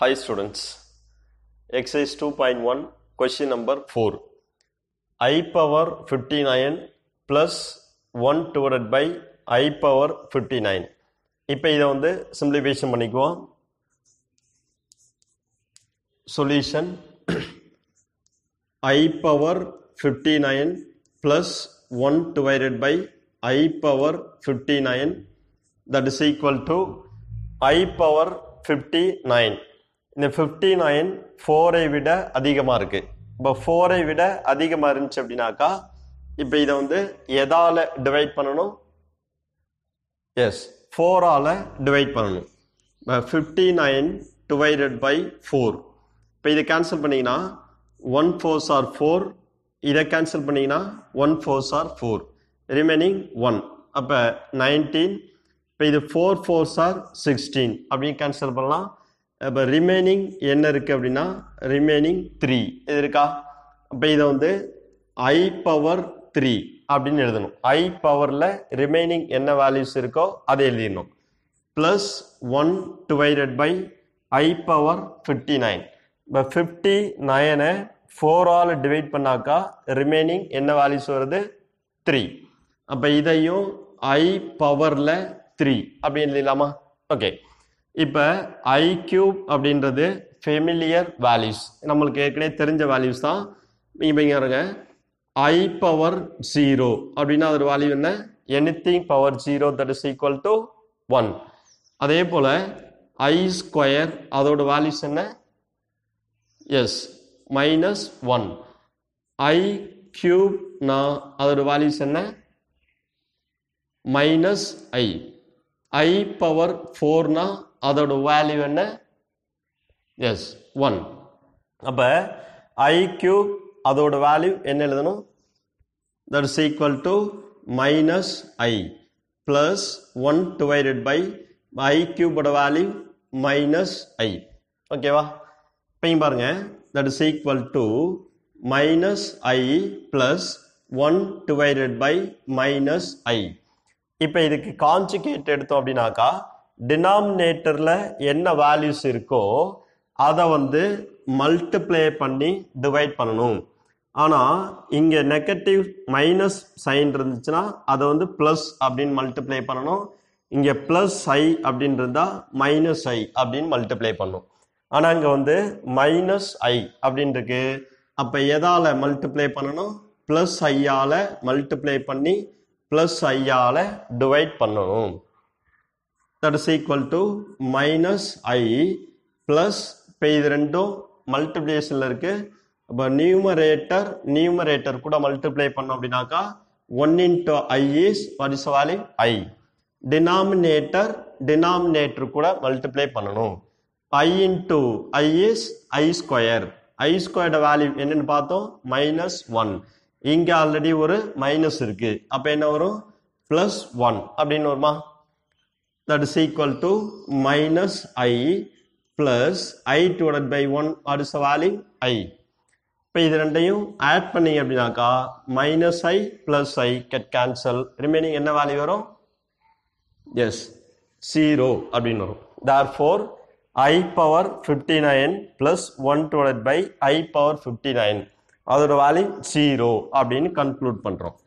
hi students exercise 2.1 question number 4 i power 59 plus 1 divided by i power 59 இப்போ இதை வந்து simplification பண்ணிக்குவோம் solution i power 59 plus 1 divided by i power 59 that is equal to i power 59 இந்த fifty nine ஃபோரை விட அதிகமாக இருக்குது இப்போ ஃபோரை விட அதிகமாக இருந்துச்சு அப்படின்னாக்கா இப்போ இதை வந்து எதால் டிவைட் பண்ணணும் எஸ் ஃபோரால் டிவைட் பண்ணணும் இப்போ fifty nine divided by four இப்போ இதை கேன்சல் பண்ணிங்கன்னா ஒன் ஃபோர்ஸ் ஆர் ஃபோர் இதை கேன்சல் பண்ணிங்கன்னா one four are four remaining one அப்போ நைன்டீன் இப்போ இது ஃபோர் ஃபோர்ஸ் ஆர் சிக்ஸ்டீன் அப்படின்னு கேன்சல் பண்ணலாம் இப்போ ரிமைனிங் என்ன இருக்குது அப்படின்னா ரிமைனிங் த்ரீ இது இருக்கா அப்போ இதை வந்து ஐ பவர் த்ரீ அப்படின்னு எழுதணும் ஐ பவரில் ரிமைனிங் என்ன வேல்யூஸ் இருக்கோ அதை எழுதிடணும் plus one divided by i power fifty nine இப்போ ஃபிஃப்டி நைனை ஃபோரால் டிவைட் பண்ணாக்கா ரிமைனிங் என்ன வேல்யூஸ் வருது த்ரீ அப்போ இதையும் ஐ பவரில் த்ரீ அப்படின்னு எழுதிடலாமா ஓகே இப்போ ஐ கியூப் அப்படின்றது ஃபெமிலியர் வேல்யூஸ் நம்மளுக்கு ஏற்கனவே தெரிஞ்ச வேல்யூஸ் தான் இப்போ இங்கே இருங்க ஐ பவர் ஜீரோ அப்படின்னா அதோட வேல்யூ என்ன anything power zero that is equal to one அதே போல் ஐ ஸ்கொயர் அதோட வேல்யூஸ் என்ன எஸ் மைனஸ் ஒன் ஐ கியூப்னா அதோட வேல்யூஸ் என்ன மைனஸ் ஐ ஐ பவர் ஃபோர்னா அதோட வேல்யூ என்ன எஸ் ஒன் அப்போ ஐ கியூப் அதோட வேல்யூ என்ன எழுதணும் that is equal to minus i plus one divided by i கியூபோட வேல்யூ மைனஸ் ஐ ஓகேவா இப்போ பாருங்க பாருங்கள் that is equal to minus i plus one divided by minus i இப்போ இதுக்கு கான்சிகேட் எடுத்தோம் அப்படின்னாக்கா டினாமினேட்டரில் என்ன வேல்யூஸ் இருக்கோ அதை வந்து மல்டிப்ளை பண்ணி டிவைட் பண்ணணும் ஆனால் இங்கே நெகட்டிவ் மைனஸ் சைன் இருந்துச்சுன்னா அதை வந்து ப்ளஸ் அப்படின்னு மல்டிப்ளை பண்ணணும் இங்கே ப்ளஸ் ஐ அப்படின்னு இருந்தால் மைனஸ் ஐ அப்படின்னு மல்டிப்ளை பண்ணும் ஆனால் இங்கே வந்து மைனஸ் ஐ அப்படின்னு இருக்கு அப்போ எதால் மல்டிப்ளை பண்ணணும் ப்ளஸ் ஐயால் மல்டிப்ளை பண்ணி ப்ளஸ் ஐயால் டிவைட் பண்ணணும் that is equal to minus i plus இப்போ இது ரெண்டும் மல்டிப்ளிகேஷனில் இருக்குது இப்போ நியூமரேட்டர் நியூமரேட்டர் கூட மல்டிப்ளை பண்ணோம் அப்படின்னாக்கா one into i is what is value i denominator denominator கூட மல்டிப்ளை பண்ணணும் i into i is i square i squared value என்னென்னு பார்த்தோம் மைனஸ் ஒன் இங்கே ஆல்ரெடி ஒரு மைனஸ் இருக்குது அப்போ என்ன வரும் ப்ளஸ் ஒன் அப்படின்னு வருமா that is equal to minus i plus i divided by one what is value i இப்போ இது ரெண்டையும் ஆட் பண்ணீங்க அப்படின்னாக்கா minus i plus i get cancel remaining என்ன வேல்யூ வரும் எஸ் ஜீரோ அப்படின்னு வரும் தார் four i power fifty nine plus one divide by i power fifty nine அதோட வேல்யூ ஜீரோ அப்படின்னு கன்க்ளூட் பண்ணுறோம்